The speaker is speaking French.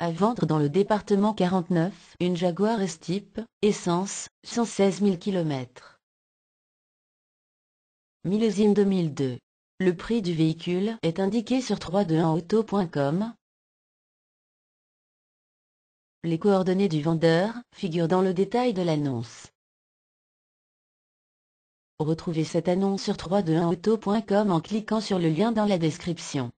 À vendre dans le département 49, une Jaguar s essence, 116 000 km. Millésime 2002. Le prix du véhicule est indiqué sur 321auto.com. Les coordonnées du vendeur figurent dans le détail de l'annonce. Retrouvez cette annonce sur 321auto.com en cliquant sur le lien dans la description.